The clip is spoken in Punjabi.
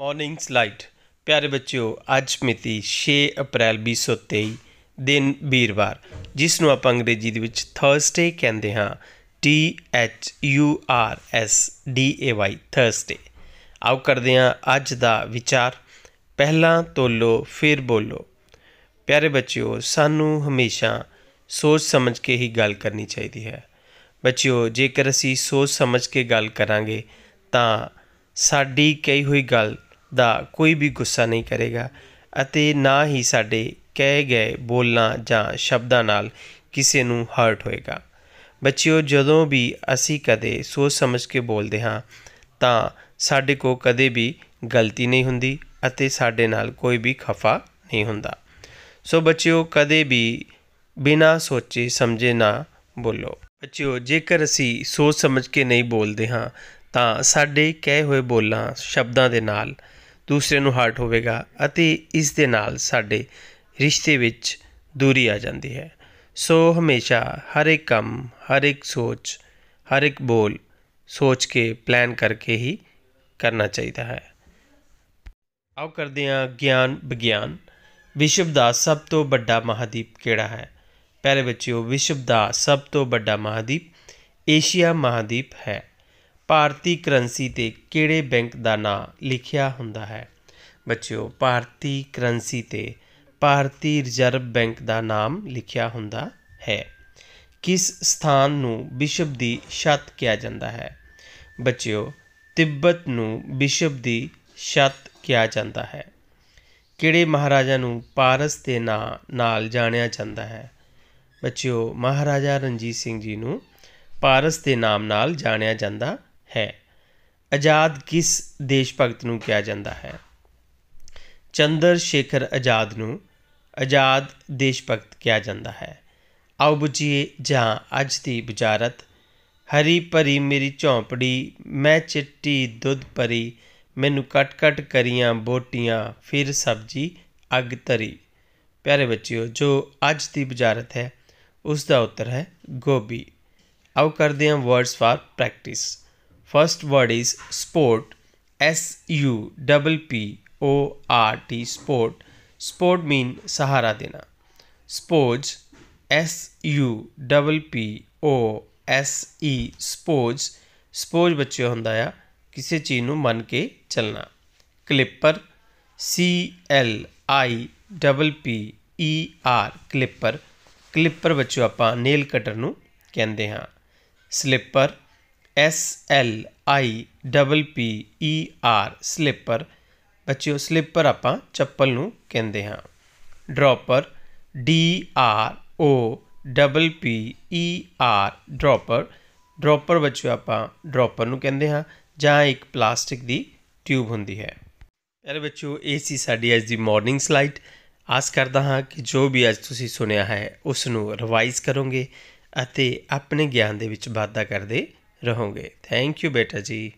ਮਾਰਨਿੰਗਸ ਲਾਈਟ ਪਿਆਰੇ ਬੱਚਿਓ ਅੱਜ ਮਿਤੀ 6 ਅਪ੍ਰੈਲ 2023 ਦਿਨ ਵੀਰਵਾਰ ਜਿਸ ਨੂੰ ਆਪਾਂ ਅੰਗਰੇਜ਼ੀ ਦੇ ਵਿੱਚ ਥਰਸਡੇ ਕਹਿੰਦੇ ਹਾਂ T H U R S D A Y Thursday ਆਓ ਕਰਦੇ ਹਾਂ ਅੱਜ ਦਾ ਵਿਚਾਰ ਪਹਿਲਾਂ ਤੋਲੋ ਫਿਰ ਬੋਲੋ ਪਿਆਰੇ ਬੱਚਿਓ ਸਾਨੂੰ ਹਮੇਸ਼ਾ ਸੋਚ ਸਮਝ ਕੇ ਹੀ ਗੱਲ ਕਰਨੀ ਚਾਹੀਦੀ ਹੈ ਬੱਚਿਓ ਜੇਕਰ ਅਸੀਂ ਸੋਚ ਸਮਝ ਕੇ ਗੱਲ ਕਰਾਂਗੇ ਤਾਂ ਸਾਡੀ ਕਹੀ ਹੋਈ ਗੱਲ ਦਾ ਕੋਈ ਵੀ ਗੁੱਸਾ ਨਹੀਂ ਕਰੇਗਾ ਅਤੇ ਨਾ ਹੀ ਸਾਡੇ ਕਹੇ ਗਏ ਬੋਲਾਂ ਜਾਂ ਸ਼ਬਦਾਂ ਨਾਲ ਕਿਸੇ ਨੂੰ ਹਰਟ ਹੋਏਗਾ ਬੱਚਿਓ ਜਦੋਂ ਵੀ ਅਸੀਂ ਕਦੇ ਸੋਚ ਸਮਝ ਕੇ ਬੋਲਦੇ ਹਾਂ ਤਾਂ ਸਾਡੇ ਕੋ ਕਦੇ ਵੀ ਗਲਤੀ ਨਹੀਂ ਹੁੰਦੀ ਅਤੇ ਸਾਡੇ ਨਾਲ ਕੋਈ ਵੀ ਖਫਾ ਨਹੀਂ ਹੁੰਦਾ ਸੋ ਬੱਚਿਓ ਕਦੇ ਵੀ ਬਿਨਾ ਸੋਚੇ ਸਮਝੇ ਨਾ ਬੋਲੋ ਬੱਚਿਓ ਜੇਕਰ ਅਸੀਂ ਸੋਚ ਸਮਝ ਕੇ ਨਹੀਂ ਬੋਲਦੇ ਹਾਂ ਤਾਂ ਸਾਡੇ ਕਹੇ ਹੋਏ ਬੋਲਾਂ ਸ਼ਬਦਾਂ ਦੇ ਨਾਲ ਦੂਸਰੇ ਨੂੰ ਹਰਟ ਹੋਵੇਗਾ ਅਤੇ ਇਸ ਦੇ ਨਾਲ ਸਾਡੇ ਰਿਸ਼ਤੇ ਵਿੱਚ ਦੂਰੀ ਆ ਜਾਂਦੀ ਹੈ ਸੋ ਹਮੇਸ਼ਾ ਹਰ ਇੱਕ ਕੰਮ ਹਰ ਇੱਕ ਸੋਚ ਹਰ ਇੱਕ ਬੋਲ ਸੋਚ ਕੇ ਪਲਾਨ ਕਰਕੇ ਹੀ ਕਰਨਾ ਚਾਹੀਦਾ ਹੈ ਆਓ ਕਰਦੇ ਹਾਂ ਗਿਆਨ ਵਿਗਿਆਨ ਵਿਸ਼ਵ ਦਾ ਸਭ ਤੋਂ ਵੱਡਾ ਮਹਾਦੀਪ ਕਿਹੜਾ ਹੈ ਪਹਿਲੇ ਬੱਚਿਓ ਵਿਸ਼ਵ ਦਾ ਸਭ ਤੋਂ ਵੱਡਾ ਮਹਾਦੀਪ ਏਸ਼ੀਆ ਮਹਾਦੀਪ ਹੈ ਭਾਰਤੀ ਕਰੰਸੀ 'ਤੇ ਕਿਹੜੇ ਬੈਂਕ ਦਾ ਨਾਮ ਲਿਖਿਆ ਹੁੰਦਾ ਹੈ ਬੱਚਿਓ ਭਾਰਤੀ ਕਰੰਸੀ 'ਤੇ ਭਾਰਤੀ ਰਿਜ਼ਰਵ ਬੈਂਕ ਦਾ ਨਾਮ ਲਿਖਿਆ ਹੁੰਦਾ ਹੈ ਕਿਸ ਸਥਾਨ ਨੂੰ ਵਿਸ਼ਵ ਦੀ ਛੱਤ ਕਿਹਾ ਜਾਂਦਾ ਹੈ ਬੱਚਿਓ ਤਿੱਬਤ ਨੂੰ ਵਿਸ਼ਵ ਦੀ ਛੱਤ ਕਿਹਾ ਜਾਂਦਾ ਹੈ ਕਿਹੜੇ ਮਹਾਰਾਜਾ ਨੂੰ ਪਾਰਸ ਦੇ ਨਾਂ ਨਾਲ ਜਾਣਿਆ ਜਾਂਦਾ ਹੈ ਬੱਚਿਓ ਮਹਾਰਾਜਾ ਰਣਜੀਤ ਸਿੰਘ ਜੀ ਨੂੰ ਪਾਰਸ ਦੇ ਨਾਮ ਨਾਲ ਜਾਣਿਆ ਜਾਂਦਾ ਹੈ ਆਜ਼ਾਦ ਕਿਸ ਦੇਸ਼ ਭਗਤ ਨੂੰ ਕਿਹਾ ਜਾਂਦਾ ਹੈ ਚੰਦਰ ਸ਼ੇਖਰ ਆਜ਼ਾਦ ਨੂੰ ਆਜ਼ਾਦ ਦੇਸ਼ ਭਗਤ ਕਿਹਾ ਜਾਂਦਾ ਹੈ ਆਓ ਬੁਝੀਏ ਜਾਂ ਅੱਜ ਦੀ ਬੁਝਾਰਤ ਹਰੀ ਭਰੀ ਮੇਰੀ ਝੌਂਪੜੀ ਮੈਂ ਚਿੱਟੀ ਦੁੱਧ ਭਰੀ ਮੈਨੂੰ ਕਟ ਕਟ ਕਰੀਆਂ ਬੋਟੀਆਂ ਫਿਰ ਸਬਜੀ ਅੱਗ ਤਰੀ ਪਿਆਰੇ ਬੱਚਿਓ ਜੋ ਅੱਜ ਦੀ ਬੁਝਾਰਤ ਹੈ ਉਸ ਦਾ ਉੱਤਰ ਹੈ ਗੋਬੀ ਆਓ ਕਰਦੇ ਹਾਂ words for practice first word is sport. S U P P O R T sport. Sport mean ਸਹਾਰਾ ਦੇਣਾ Sports S U P P O S E sports. Suppose ਬੱਚੇ ਹੁੰਦਾ ਆ ਕਿਸੇ ਚੀਜ਼ ਨੂੰ ਮੰਨ ਕੇ ਚੱਲਣਾ clipper C L I double P E R clipper clipper ਬੱਚੋ ਆਪਾਂ ਨੇਲ ਕਟਰ ਨੂੰ ਕਹਿੰਦੇ ਹਾਂ slipper S L I double P E R slipper ਬੱਚਿਓ ਸਲਿੱਪਰ ਆਪਾਂ ਚੱਪਲ ਨੂੰ ਕਹਿੰਦੇ ਹਾਂ dropper D R O double P E R dropper dropper ਬੱਚਿਓ ਆਪਾਂ ਡ੍ਰੌਪਰ ਨੂੰ ਕਹਿੰਦੇ ਹਾਂ ਜਾਂ ਇੱਕ ਪਲਾਸਟਿਕ ਦੀ ਟਿਊਬ ਹੁੰਦੀ ਹੈ ਪਿਆਰੇ ਬੱਚਿਓ ਇਹ ਸੀ ਸਾਡੀ ਅੱਜ ਦੀ ਮਾਰਨਿੰਗ ਸਲਾਈਡ ਆਸ ਕਰਦਾ ਹਾਂ ਕਿ ਜੋ ਵੀ ਅੱਜ ਤੁਸੀਂ ਸੁਣਿਆ ਹੈ ਉਸ ਨੂੰ ਰਿਵਾਈਜ਼ ਕਰੋਗੇ ਅਤੇ ਆਪਣੇ ਗਿਆਨ ਦੇ ਵਿੱਚ ਵਾਧਾ ਕਰਦੇ ਰਹੋਗੇ ਥੈਂਕ ਯੂ ਬੇਟਾ ਜੀ